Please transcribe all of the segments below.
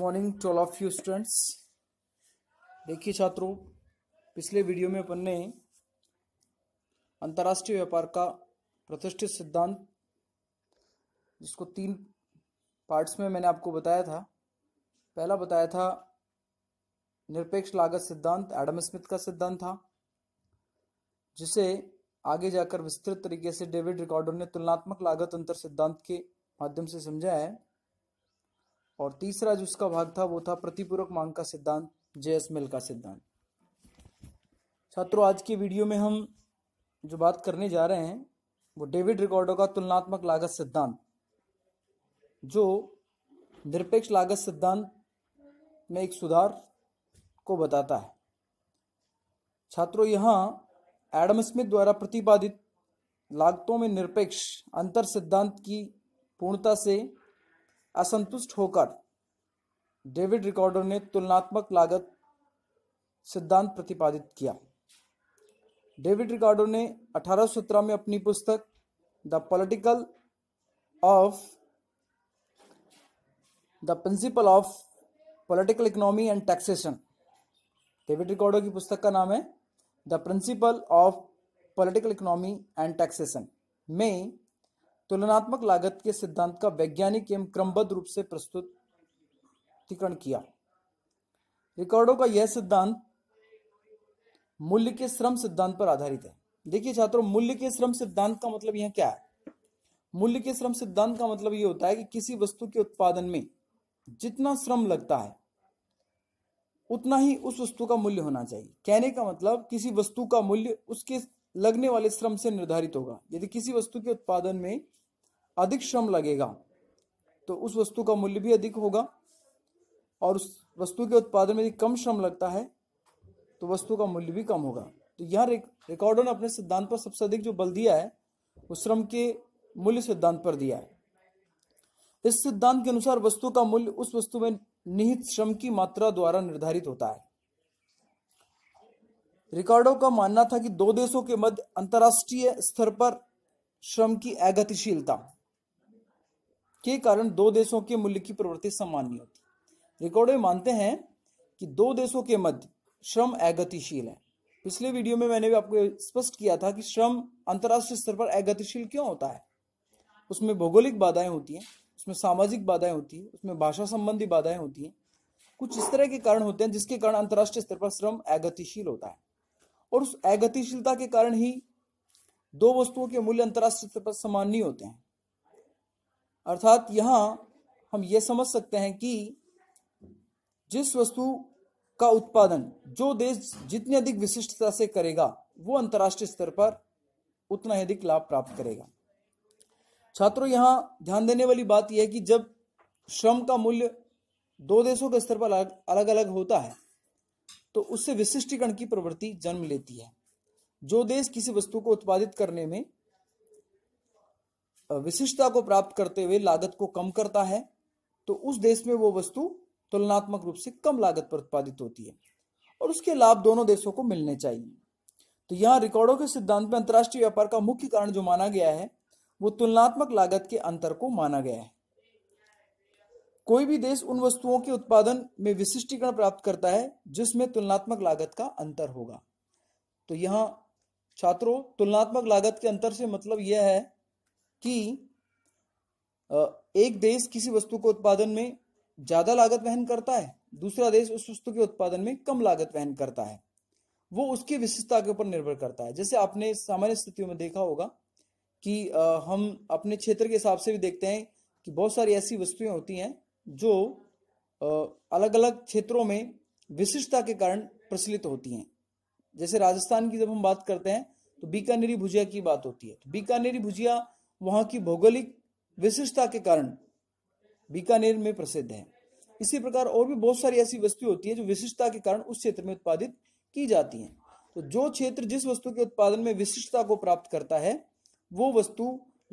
morning to all of you students देखिए छात्रों पिछले वीडियो में अपन ने अंतर्राष्ट्रीय व्यापार का प्रतिष्ठित सिद्धांत जिसको तीन पार्ट्स में मैंने आपको बताया था पहला बताया था निरपेक्ष लागत सिद्धांत एडम स्मिथ का सिद्धांत था जिसे आगे जाकर विस्तृत तरीके से डेविड रिकॉर्डर ने तुलनात्मक लागत अंतर सिद्धांत के माध्यम से समझा है और तीसरा जो उसका भाग था वो था प्रतिपूरक मांग का सिद्धांत जेएस मिल का सिद्धांत छात्रों आज की वीडियो में हम जो बात करने जा रहे हैं वो डेविड रिकॉर्डो का तुलनात्मक लागत सिद्धांत जो निरपेक्ष लागत सिद्धांत में एक सुधार को बताता है छात्रों यहाँ एडम स्मिथ द्वारा प्रतिपादित लागतों में निरपेक्ष अंतर सिद्धांत की पूर्णता से असंतुष्ट होकर डेविड रिकॉर्डर ने तुलनात्मक लागत सिद्धांत प्रतिपादित किया डेविड रिकॉर्डो ने अठारह में अपनी पुस्तक the political of the principle of political economy and taxation David Ricardo की पुस्तक का नाम है the principle of political economy and taxation में तुलनात्मक लागत के सिद्धांत का वैज्ञानिक एवं क्रमबद्ध रूप से प्रस्तुतिकरण किया रिकॉर्डो का यह सिद्धांत मूल्य के श्रम सिद्धांत पर आधारित है देखिए छात्रों मूल्य के श्रम सिद्धांत का मतलब यह क्या है मूल्य के श्रम सिद्धांत का मतलब यह होता है कि किसी वस्तु के उत्पादन में जितना श्रम लगता है उतना ही उस वस्तु का मूल्य होना चाहिए कहने का मतलब किसी वस्तु का मूल्य उसके लगने वाले श्रम से निर्धारित होगा यदि किसी वस्तु के उत्पादन में अधिक श्रम लगेगा तो उस वस्तु का मूल्य भी अधिक होगा और उस वस्तु के उत्पादन में यदि कम श्रम लगता है तो वस्तु का मूल्य भी कम होगा तो यह रिकॉर्डर ने अपने सिद्धांत पर सबसे अधिक जो बल दिया है वो श्रम के मूल्य सिद्धांत पर दिया है इस सिद्धांत के अनुसार वस्तु का मूल्य उस वस्तु में निहित श्रम की मात्रा द्वारा निर्धारित होता है रिकॉर्डो का मानना था कि दो देशों के मध्य अंतर्राष्ट्रीय स्तर पर श्रम की अगतिशीलता के कारण दो देशों के मूल्य की प्रवृत्ति समान नहीं होती रिकॉर्ड मानते हैं कि दो देशों के मध्य श्रम अगतिशील है पिछले वीडियो में मैंने भी आपको स्पष्ट किया था कि श्रम अंतर्राष्ट्रीय स्तर पर अगतिशील क्यों होता है उसमें भौगोलिक बाधाएं होती हैं उसमें सामाजिक बाधाएं होती हैं उसमें भाषा संबंधी बाधाएं होती हैं कुछ इस तरह के कारण होते हैं जिसके कारण अंतर्राष्ट्रीय स्तर पर श्रम अगतिशील होता है और उस अगतिशीलता के कारण ही दो वस्तुओं के मूल्य अंतर्राष्ट्रीय स्तर पर समान नहीं होते हैं अर्थात यहाँ हम ये समझ सकते हैं कि जिस वस्तु का उत्पादन जो देश जितनी अधिक विशिष्टता से करेगा वो अंतर्राष्ट्रीय स्तर पर उतना ही अधिक लाभ प्राप्त करेगा छात्रों यहाँ ध्यान देने वाली बात यह है कि जब श्रम का मूल्य दो देशों के स्तर पर अलग अलग होता है तो उससे विशिष्टीकरण की प्रवृत्ति जन्म लेती है जो देश किसी वस्तु को उत्पादित करने में विशिष्टता को प्राप्त करते हुए लागत को कम करता है तो उस देश में वो वस्तु तुलनात्मक रूप से कम लागत पर उत्पादित होती है और उसके लाभ दोनों देशों को मिलने चाहिए तो यहाँ रिकॉर्डों के सिद्धांत में अंतर्राष्ट्रीय व्यापार का मुख्य कारण जो माना गया है वो तुलनात्मक लागत के अंतर को माना गया है कोई भी देश उन वस्तुओं के उत्पादन में विशिष्टीकरण प्राप्त करता है जिसमें तुलनात्मक लागत का अंतर होगा तो यहाँ छात्रों तुलनात्मक लागत के अंतर से मतलब यह है कि एक देश किसी वस्तु को उत्पादन में ज़्यादा लागत वहन करता है दूसरा देश उस वस्तु के उत्पादन में कम लागत वहन करता है वो उसकी विशेषता के ऊपर निर्भर करता है जैसे आपने सामान्य स्थितियों में देखा होगा कि हम अपने क्षेत्र के हिसाब से भी देखते हैं कि बहुत सारी ऐसी वस्तुएं होती हैं जो अलग अलग क्षेत्रों में विशिष्टता के कारण प्रचलित होती हैं जैसे राजस्थान की जब हम बात करते हैं तो बीकानेरी भुजिया की बात होती है तो बीकानेरी भुजिया वहाँ की भौगोलिक विशिष्टता के कारण बीकानेर में प्रसिद्ध है इसी प्रकार और भी बहुत सारी ऐसी वस्तुएं होती है जो विशिष्टता के कारण उस क्षेत्र में उत्पादित की जाती हैं तो जो क्षेत्र जिस वस्तु के उत्पादन में विशिष्टता को प्राप्त करता है वो वस्तु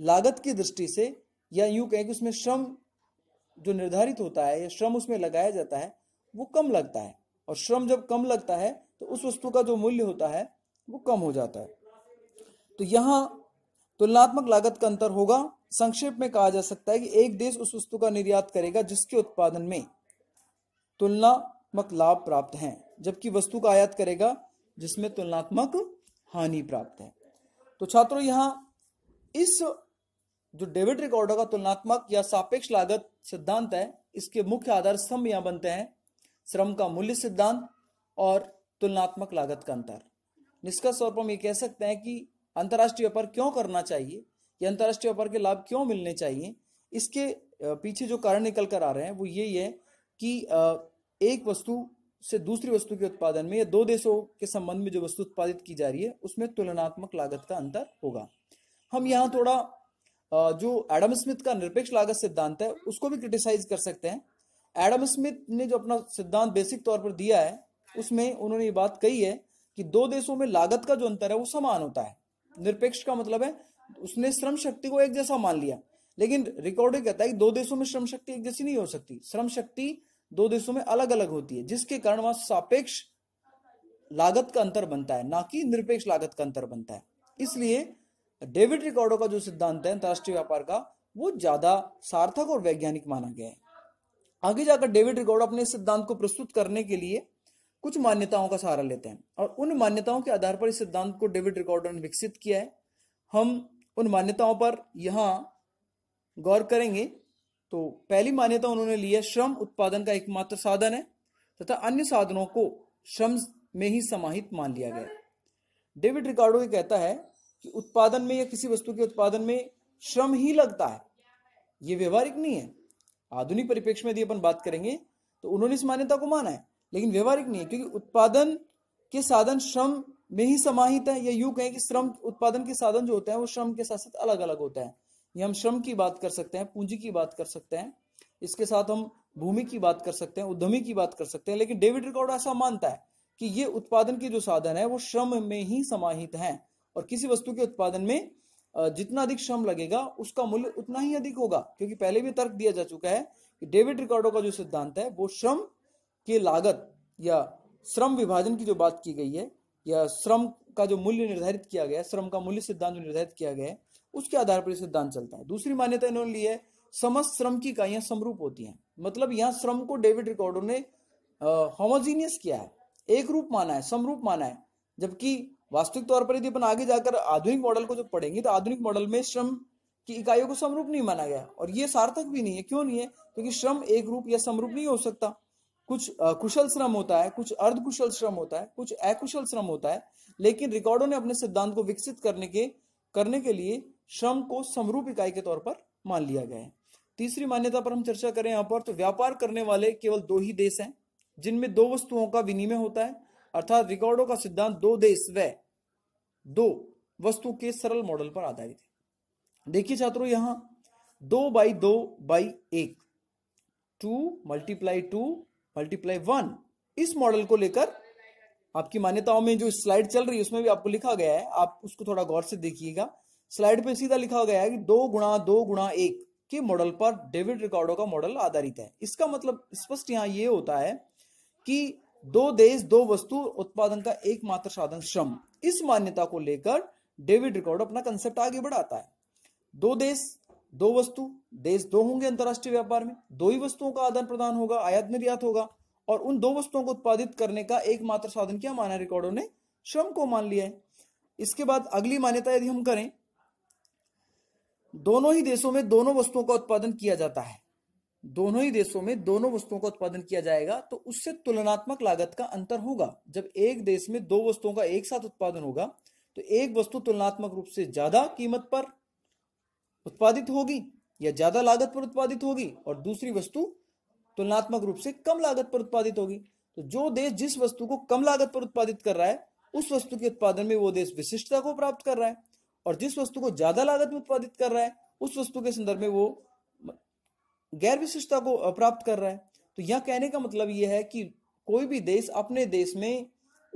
लागत की दृष्टि से या यूं कहें कि उसमें श्रम जो निर्धारित होता है या श्रम उसमें लगाया जाता है वो कम लगता है और श्रम जब कम लगता है तो उस वस्तु का जो मूल्य होता है वो कम हो जाता है तो यहाँ तुलनात्मक लागत का अंतर होगा संक्षेप में कहा जा सकता है कि एक देश उस वस्तु का निर्यात करेगा जिसके उत्पादन में तुलनात्मक लाभ प्राप्त है जबकि वस्तु का आयात करेगा जिसमें तुलनात्मक हानि प्राप्त है तो छात्रों यहां इस जो डेबिट रिकॉर्डो का तुलनात्मक या सापेक्ष लागत सिद्धांत है इसके मुख्य आधार स्तंभ यहां बनते हैं श्रम का मूल्य सिद्धांत और तुलनात्मक लागत का अंतर निष्कर्ष तौर पर हम ये कह सकते हैं कि अंतर्राष्ट्रीय व्यापार क्यों करना चाहिए या अंतर्राष्ट्रीय व्यापार के लाभ क्यों मिलने चाहिए इसके पीछे जो कारण निकल कर आ रहे हैं वो ये है कि एक वस्तु से दूसरी वस्तु के उत्पादन में या दो देशों के संबंध में जो वस्तु उत्पादित की जा रही है उसमें तुलनात्मक लागत का अंतर होगा हम यहाँ थोड़ा जो एडम स्मिथ का निरपेक्ष लागत सिद्धांत है उसको भी क्रिटिसाइज कर सकते हैं एडम स्मिथ ने जो अपना सिद्धांत बेसिक तौर पर दिया है उसमें उन्होंने ये बात कही है कि दो देशों में लागत का जो अंतर है वो समान होता है निरपेक्ष का मतलब है उसने श्रम शक्ति को एक जैसा मान लिया लेकिन रिकॉर्ड कहता है कि दो देशों में श्रम शक्ति एक जैसी नहीं हो सकती श्रम शक्ति दो देशों में अलग अलग होती है जिसके कारण वहां सापेक्ष लागत का अंतर बनता है ना कि निरपेक्ष लागत का अंतर बनता है इसलिए डेविड रिकॉर्डो का जो सिद्धांत है अंतर्राष्ट्रीय व्यापार का वो ज्यादा सार्थक और वैज्ञानिक माना गया है आगे जाकर डेविड रिकॉर्डो अपने सिद्धांत को प्रस्तुत करने के लिए कुछ मान्यताओं का सहारा लेते हैं और उन मान्यताओं के आधार पर इस सिद्धांत को डेविड रिकॉर्डर ने विकसित किया है हम उन मान्यताओं पर यहाँ गौर करेंगे तो पहली मान्यता उन्होंने ली है श्रम उत्पादन का एकमात्र साधन है तथा अन्य साधनों को श्रम में ही समाहित मान लिया गया डेविड रिकॉर्डो ये कहता है कि उत्पादन में या किसी वस्तु के उत्पादन में श्रम ही लगता है ये व्यवहारिक नहीं है आधुनिक परिप्रेक्ष्य में यदि अपन बात करेंगे तो उन्होंने इस मान्यता को माना है लेकिन व्यवहारिक नहीं है क्योंकि उत्पादन के साधन श्रम में ही समाहित है या यूं कहें कि श्रम उत्पादन के साधन जो होते हैं वो श्रम के साथ साथ अलग अलग होता है ये हम श्रम की बात कर सकते हैं पूंजी की बात कर सकते हैं इसके साथ हम भूमि की बात कर सकते हैं उद्यमी की बात कर सकते हैं लेकिन डेविड रिकॉर्ड ऐसा मानता है कि ये उत्पादन के जो साधन है वो श्रम में ही समाहित है और किसी वस्तु के उत्पादन में जितना अधिक श्रम लगेगा उसका मूल्य उतना ही अधिक होगा क्योंकि पहले भी तर्क दिया जा चुका है कि डेविड रिकॉर्डो का जो सिद्धांत है वो श्रम की लागत या श्रम विभाजन की जो बात की गई है या श्रम का जो मूल्य निर्धारित किया गया है श्रम का मूल्य सिद्धांत निर्धारित किया गया है उसके आधार पर सिद्धांत चलता है दूसरी मान्यता इन्होंने ली है समस्त श्रम की इकाइयां समरूप होती हैं मतलब यहाँ श्रम को डेविड रिकॉर्डो ने होमोजीनियस किया है एक रूप माना है समरूप माना है जबकि वास्तविक तौर पर यदि अपन आगे जाकर आधुनिक मॉडल को जब पढ़ेंगे तो आधुनिक मॉडल में श्रम की इकाइयों को समरूप नहीं माना गया और ये सार्थक भी नहीं है क्यों नहीं है क्योंकि श्रम एक रूप या समरूप नहीं हो सकता कुछ कुशल श्रम होता है कुछ अर्धकुशल श्रम होता है कुछ अकुशल श्रम होता है लेकिन रिकॉर्डो ने अपने सिद्धांत को विकसित करने के करने के लिए श्रम को समरूप इकाई के तौर पर मान लिया गया है तीसरी मान्यता पर हम चर्चा करें यहाँ पर तो व्यापार करने वाले केवल दो ही देश हैं जिनमें दो वस्तुओं का विनिमय होता है अर्थात रिकॉर्डो का सिद्धांत दो देश व दो वस्तु के सरल मॉडल पर आधारित है देखिए छात्रों यहां दो बाई दो बाई एक two multiply two multiply one इस मॉडल को लेकर आपकी मान्यताओं में जो स्लाइड चल रही है उसमें भी आपको लिखा गया है आप उसको थोड़ा गौर से देखिएगा स्लाइड पे सीधा लिखा गया है कि दो गुणा दो गुणा एक के मॉडल पर डेविड रिकॉर्डो का मॉडल आधारित है इसका मतलब स्पष्ट यहाँ ये होता है कि दो देश दो वस्तु उत्पादन का एकमात्र साधन श्रम इस मान्यता को लेकर डेविड रिकॉर्डो अपना कंसेप्ट आगे बढ़ाता है दो देश दो वस्तु देश दो होंगे अंतरराष्ट्रीय व्यापार में दो ही वस्तुओं का आदान प्रदान होगा आयात निर्यात होगा और उन दो वस्तुओं को उत्पादित करने का एकमात्र साधन क्या माना रिकॉर्डो ने श्रम को मान लिया है इसके बाद अगली मान्यता यदि हम करें दोनों ही देशों में दोनों वस्तुओं का उत्पादन किया जाता है दोनों ही देशों में दोनों वस्तुओं का उत्पादन किया जाएगा तो उससे तुलनात्मक लागत का अंतर होगा जब एक देश में दो वस्तुओं का एक साथ उत्पादन होगा तो एक वस्तु तुलनात्मक रूप से ज्यादा कीमत पर उत्पादित होगी या ज्यादा लागत पर उत्पादित होगी और दूसरी वस्तु तुलनात्मक रूप से कम लागत पर उत्पादित होगी तो जो देश जिस वस्तु को कम लागत पर उत्पादित कर रहा है उस वस्तु के उत्पादन में वो देश विशिष्टता को प्राप्त कर रहा है और जिस वस्तु को ज्यादा लागत में उत्पादित कर रहा है उस वस्तु के संदर्भ में वो गैर विशिष्टता को प्राप्त कर रहा है तो यह कहने का मतलब यह है कि कोई भी देश अपने देश में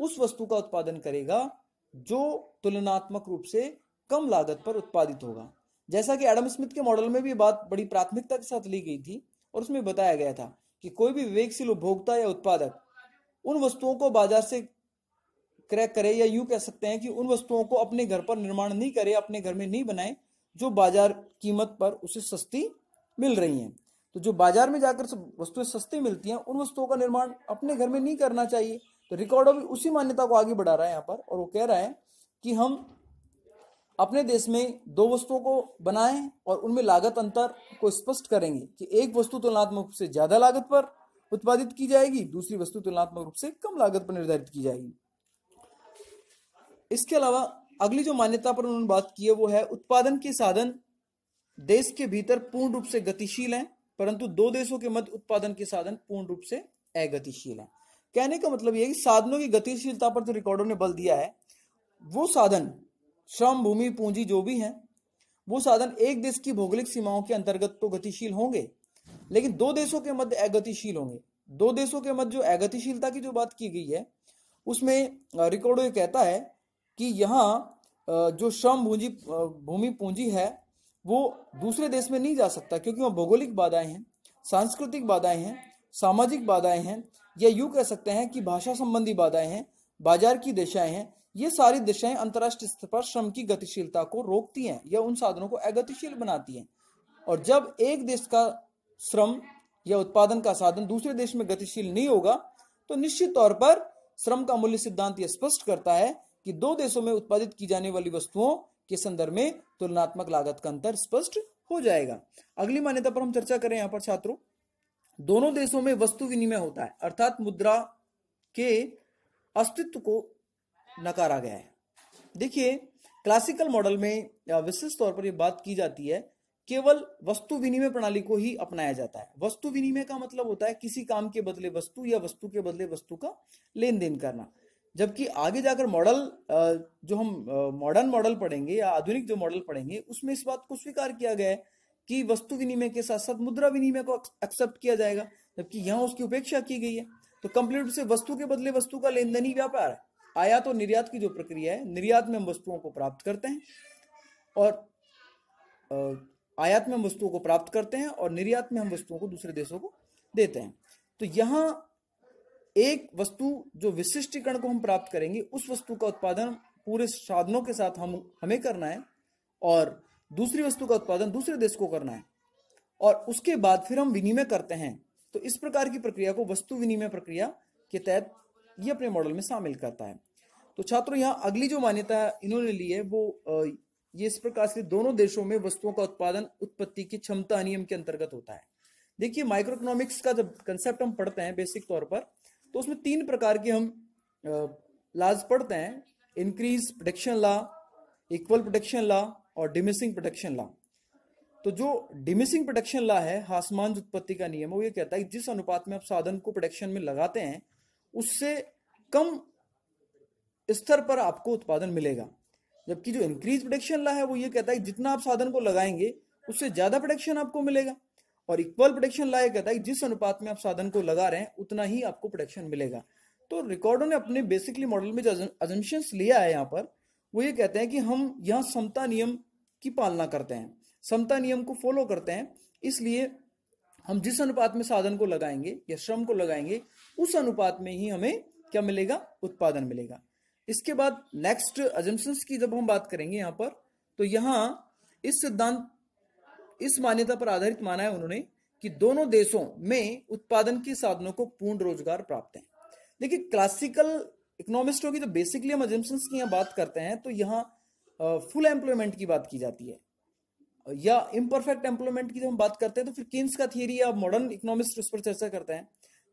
उस वस्तु का उत्पादन करेगा जो तुलनात्मक रूप से कम लागत पर उत्पादित होगा जैसा कि एडम स्मिथ के मॉडल में भी बात बड़ी प्राथमिकता के साथ ली गई थी और उसमें बताया गया था कि कोई भी विवेकशील उपभोक्ता या उत्पादक उन वस्तुओं को बाजार से क्रय करे या यूं कह सकते हैं कि उन वस्तुओं को अपने घर पर निर्माण नहीं करे अपने घर में नहीं बनाए जो बाजार कीमत पर उसे सस्ती मिल रही हैं तो जो बाजार में जाकर वस्तुएं सस्ती मिलती हैं उन वस्तुओं का निर्माण अपने घर में नहीं करना चाहिए तो रिकॉर्डो भी उसी मान्यता को आगे बढ़ा रहा है यहाँ पर और वो कह रहा है कि हम अपने देश में दो वस्तुओं को बनाएं और उनमें लागत अंतर को स्पष्ट करेंगे कि एक वस्तु तुलनात्मक रूप से ज्यादा लागत पर उत्पादित की जाएगी दूसरी वस्तु तुलनात्मक रूप से कम लागत पर निर्धारित की जाएगी इसके अलावा अगली जो मान्यता पर उन्होंने बात की है वो है उत्पादन के साधन देश के भीतर पूर्ण रूप से गतिशील हैं परंतु दो देशों के मध्य उत्पादन के साधन पूर्ण रूप से अगतिशील हैं कहने का मतलब यह है कि साधनों की गतिशीलता पर जो तो रिकॉर्डो ने बल दिया है वो साधन श्रम भूमि पूंजी जो भी है वो साधन एक देश की भौगोलिक सीमाओं के अंतर्गत तो गतिशील होंगे लेकिन दो देशों के मध्य अगतिशील होंगे दो देशों के मध्य जो अगतिशीलता की जो बात की गई है उसमें रिकॉर्डो ये कहता है कि यहाँ जो श्रम भूजी भूमि पूंजी है वो दूसरे देश में नहीं जा सकता क्योंकि वहाँ भौगोलिक बाधाएं हैं सांस्कृतिक बाधाएं हैं सामाजिक बाधाएं हैं या यूँ कह सकते हैं कि भाषा संबंधी बाधाएं हैं बाजार की दशाएं हैं ये सारी दिशाएं अंतर्राष्ट्रीय स्तर पर श्रम की गतिशीलता को रोकती हैं या उन साधनों को अगतिशील बनाती हैं और जब एक देश का श्रम या उत्पादन का साधन दूसरे देश में गतिशील नहीं होगा तो निश्चित तौर पर श्रम का मूल्य सिद्धांत यह स्पष्ट करता है कि दो देशों में उत्पादित की जाने वाली वस्तुओं के संदर्भ में तुलनात्मक लागत का अंतर स्पष्ट हो जाएगा अगली मान्यता पर हम चर्चा करें यहाँ पर छात्रों दोनों देशों में वस्तु विनिमय होता है अर्थात मुद्रा के अस्तित्व को नकारा गया है देखिए क्लासिकल मॉडल में विशेष तौर पर यह बात की जाती है केवल वस्तु विनिमय प्रणाली को ही अपनाया जाता है वस्तु विनिमय का मतलब होता है किसी काम के बदले वस्तु या वस्तु के बदले वस्तु का लेन देन करना जबकि आगे जाकर मॉडल जो हम मॉडर्न मॉडल पढ़ेंगे या आधुनिक जो मॉडल पढ़ेंगे उसमें इस बात को स्वीकार किया गया है कि वस्तु विनिमय के साथ साथ मुद्रा विनिमय को एक्सेप्ट किया जाएगा जबकि यहाँ उसकी उपेक्षा की गई है तो कंप्लीट से वस्तु के बदले वस्तु का लेन देन ही व्यापार है आयात तो और निर्यात की जो प्रक्रिया है निर्यात में हम वस्तुओं को प्राप्त करते हैं और आयात में हम वस्तुओं को प्राप्त करते हैं और निर्यात में हम वस्तुओं को दूसरे देशों को देते हैं तो यहाँ एक वस्तु जो विशिष्टीकरण को हम प्राप्त करेंगे उस वस्तु का उत्पादन पूरे साधनों के साथ हम हमें करना है और दूसरी वस्तु का उत्पादन दूसरे देश को करना है और उसके बाद फिर हम विनिमय करते हैं तो इस प्रकार की प्रक्रिया को वस्तु विनिमय प्रक्रिया के तहत ये अपने मॉडल में शामिल करता है तो छात्रों यहाँ अगली जो मान्यता इन्होंने ली है वो ये इस प्रकार से दोनों देशों में वस्तुओं का उत्पादन उत्पत्ति की क्षमता नियम के अंतर्गत होता है देखिए माइक्रो इकोनॉमिक्स का जब कंसेप्ट हम पढ़ते हैं बेसिक तौर पर तो उसमें तीन प्रकार के हम लाज पढ़ते हैं increase production law equal production law और डिमिसिंग प्रोडक्शन लॉ तो जो डिमिसिंग प्रोडक्शन लॉ है हासमान उत्पत्ति का नियम है वो ये कहता है जिस अनुपात में आप साधन को प्रोडक्शन में लगाते हैं उससे कम स्तर पर आपको उत्पादन मिलेगा जबकि जो इंक्रीज प्रोडक्शन ला है वो ये कहता है जितना आप साधन को लगाएंगे उससे ज्यादा प्रोडक्शन आपको मिलेगा और इक्वल प्रोडक्शन ला ये कहता है जिस अनुपात में आप साधन को लगा रहे हैं उतना ही आपको प्रोडक्शन मिलेगा तो रिकॉर्डो ने अपने बेसिकली मॉडल में जो अजम्पन लिया है यहाँ पर वो ये कहते हैं कि हम यहाँ समता नियम की पालना करते हैं समता नियम को फॉलो करते हैं इसलिए हम जिस अनुपात में साधन को लगाएंगे या श्रम को लगाएंगे उस अनुपात में ही हमें क्या मिलेगा उत्पादन मिलेगा इसके बाद नेक्स्ट एजम्पन्स की जब हम बात करेंगे यहां पर तो यहां इस सिद्धांत इस मान्यता पर आधारित माना है उन्होंने कि दोनों देशों में उत्पादन के साधनों को पूर्ण रोजगार प्राप्त है देखिए क्लासिकल इकोनॉमिस्टों तो की तो बेसिकली हम एजम्पन्स की यहां बात करते हैं तो यहाँ फुल एम्प्लॉयमेंट की बात की जाती है या इम्परफेक्ट एम्प्लॉयमेंट की जब हम बात करते हैं तो फिर किन्स का थियरी या मॉडर्न इकोनॉमिस्ट उस पर चर्चा करते हैं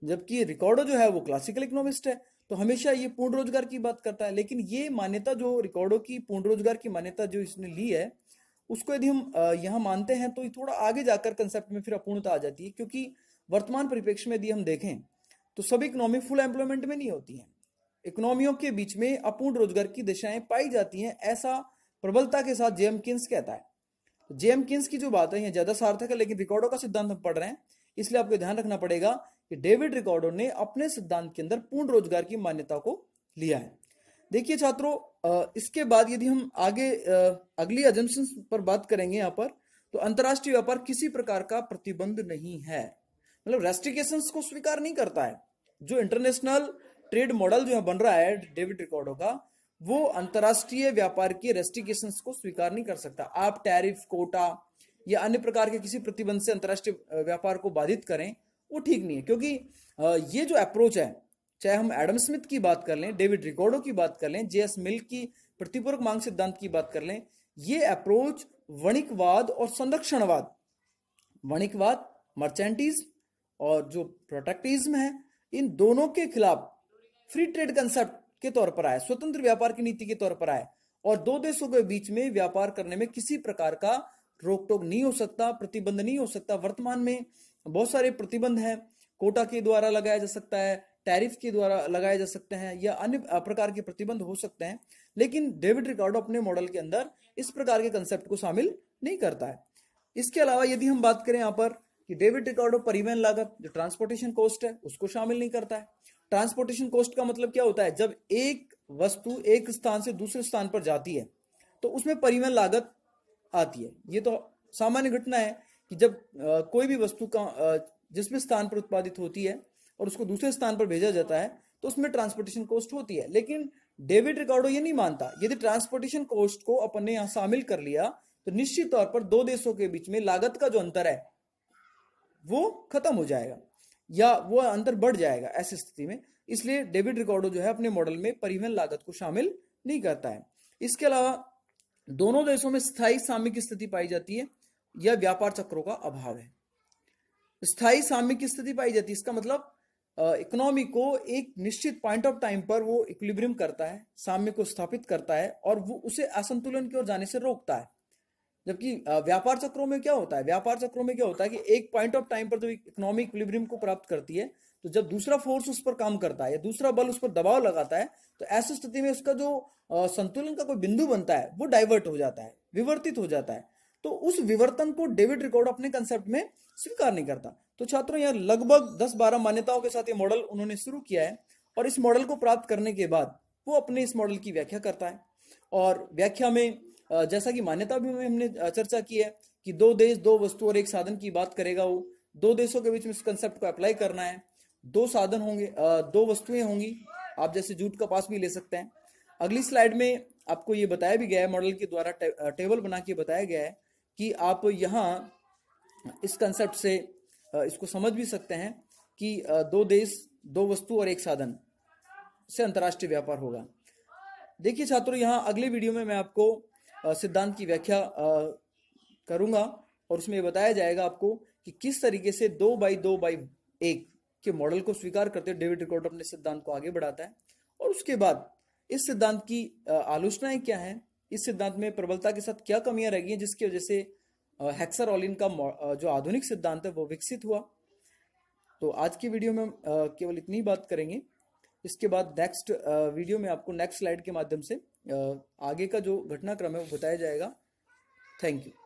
जबकि रिकॉर्डो जो है वो क्लासिकल इकोनॉमिस्ट है तो हमेशा ये पूर्ण रोजगार की बात करता है लेकिन ये मान्यता जो रिकॉर्डो की पूर्ण रोजगार की मान्यता जो इसने ली है उसको यदि हम यहाँ मानते हैं तो थोड़ा आगे जाकर कंसेप्ट में फिर अपूर्णता आ जाती है क्योंकि वर्तमान परिप्रेक्ष्य में यदि हम देखें तो सभी इकोनॉमी फुल एम्प्लॉयमेंट में नहीं होती हैं इकोनॉमियों के बीच में अपूर्ण रोजगार की दिशाएं पाई जाती हैं ऐसा प्रबलता के साथ जेएम किन्स कहता है जेएम किन्स की जो बात है यह ज्यादा सार्थक है लेकिन रिकॉर्डो का सिद्धांत हम पढ़ रहे हैं इसलिए आपको ध्यान रखना पड़ेगा कि डेविड रिकॉर्डो ने अपने सिद्धांत के अंदर पूर्ण रोजगार की मान्यता को लिया है देखिए छात्रों इसके बाद यदि हम आगे अगली एजेंशन पर बात करेंगे यहाँ पर तो अंतरराष्ट्रीय व्यापार किसी प्रकार का प्रतिबंध नहीं है मतलब रेस्ट्रिकेशन को स्वीकार नहीं करता है जो इंटरनेशनल ट्रेड मॉडल जो बन रहा है डेविड रिकॉर्डो का वो अंतरराष्ट्रीय व्यापार के रेस्ट्रिकेशन को स्वीकार नहीं कर सकता आप टैरिफ कोटा या अन्य प्रकार के किसी प्रतिबंध से अंतरराष्ट्रीय व्यापार को बाधित करें वो ठीक नहीं है क्योंकि ये जो अप्रोच है चाहे हम एडम स्मिथ की बात कर लें डेविड रिकॉर्डो की बात कर लें जे एस मिल की प्रतिपूरक मांग सिद्धांत की बात कर लें ये अप्रोच वणिकवाद और संरक्षणवाद वणिकवाद मर्चेंटिज और जो प्रोटेक्टिज्म है इन दोनों के खिलाफ फ्री ट्रेड कंसेप्ट के तौर पर आए स्वतंत्र व्यापार की नीति के तौर पर आए और दो देशों के बीच में व्यापार करने में किसी प्रकार का रोक टोक नहीं हो सकता प्रतिबंध नहीं हो सकता वर्तमान में बहुत सारे प्रतिबंध हैं कोटा के द्वारा लगाया जा सकता है टैरिफ के द्वारा लगाए जा सकते हैं या अन्य प्रकार के प्रतिबंध हो सकते हैं लेकिन डेविड रिकॉर्डो अपने मॉडल के अंदर इस प्रकार के कंसेप्ट को शामिल नहीं करता है इसके अलावा यदि हम बात करें यहाँ पर कि डेविड रिकॉर्डो परिवहन लागत जो ट्रांसपोर्टेशन कॉस्ट है उसको शामिल नहीं करता है ट्रांसपोर्टेशन कॉस्ट का मतलब क्या होता है जब एक वस्तु एक स्थान से दूसरे स्थान पर जाती है तो उसमें परिवहन लागत आती है ये तो सामान्य घटना है कि जब कोई भी वस्तु का जिसमें स्थान पर उत्पादित होती है और उसको दूसरे स्थान पर भेजा जाता है तो उसमें ट्रांसपोर्टेशन कॉस्ट होती है लेकिन डेविड रिकॉर्डो ये नहीं मानता यदि ट्रांसपोर्टेशन कॉस्ट को अपन ने यहां शामिल कर लिया तो निश्चित तौर पर दो देशों के बीच में लागत का जो अंतर है वो खत्म हो जाएगा या वो अंतर बढ़ जाएगा ऐसी स्थिति में इसलिए डेविड रिकॉर्डो जो है अपने मॉडल में परिवहन लागत को शामिल नहीं करता है इसके अलावा दोनों देशों में स्थायी सामयिक स्थिति पाई जाती है या व्यापार चक्रों का अभाव है स्थायी साम्य की स्थिति पाई जाती है इसका मतलब इकोनॉमी को एक निश्चित पॉइंट ऑफ टाइम पर वो इक्विलिब्रियम करता है साम्य को स्थापित करता है और वो उसे असंतुलन की ओर जाने से रोकता है जबकि व्यापार चक्रों में क्या होता है व्यापार चक्रों में क्या होता है कि एक पॉइंट ऑफ टाइम पर जो इकोनॉमी इक्विलिब्रियम को प्राप्त करती है तो जब दूसरा फोर्स उस पर काम करता है या दूसरा बल उस पर दबाव लगाता है तो ऐसी स्थिति में उसका जो संतुलन का कोई बिंदु बनता है वो डाइवर्ट हो जाता है विवर्तित हो जाता है तो उस विवर्तन को डेविड रिकॉर्ड अपने कंसेप्ट में स्वीकार नहीं करता तो छात्रों यहाँ लगभग दस बारह मान्यताओं के साथ ये मॉडल उन्होंने शुरू किया है और इस मॉडल को प्राप्त करने के बाद वो अपने इस मॉडल की व्याख्या करता है और व्याख्या में जैसा कि मान्यता भी में हमने चर्चा की है कि दो देश दो वस्तु और एक साधन की बात करेगा वो दो देशों के बीच में इस कंसेप्ट को अप्लाई करना है दो साधन होंगे दो वस्तुएं होंगी आप जैसे जूट का पास भी ले सकते हैं अगली स्लाइड में आपको ये बताया भी गया है मॉडल के द्वारा टे, टेबल बना के बताया गया है कि आप यहाँ इस कंसेप्ट से इसको समझ भी सकते हैं कि दो देश दो वस्तु और एक साधन से अंतर्राष्ट्रीय व्यापार होगा देखिए छात्रों यहाँ अगले वीडियो में मैं आपको सिद्धांत की व्याख्या करूंगा और उसमें बताया जाएगा आपको कि किस तरीके से दो बाई दो बाई एक के मॉडल को स्वीकार करते हुए डेविड रिकॉर्ड अपने सिद्धांत को आगे बढ़ाता है और उसके बाद इस सिद्धांत की आलोचनाएं क्या हैं इस सिद्धांत में प्रबलता के साथ क्या कमियां रह गई हैं जिसकी वजह से हेक्सर ऑलिन का जो आधुनिक सिद्धांत है वो विकसित हुआ तो आज की वीडियो में केवल इतनी बात करेंगे इसके बाद नेक्स्ट वीडियो में आपको नेक्स्ट स्लाइड के माध्यम से आगे का जो घटनाक्रम है वो बताया जाएगा थैंक यू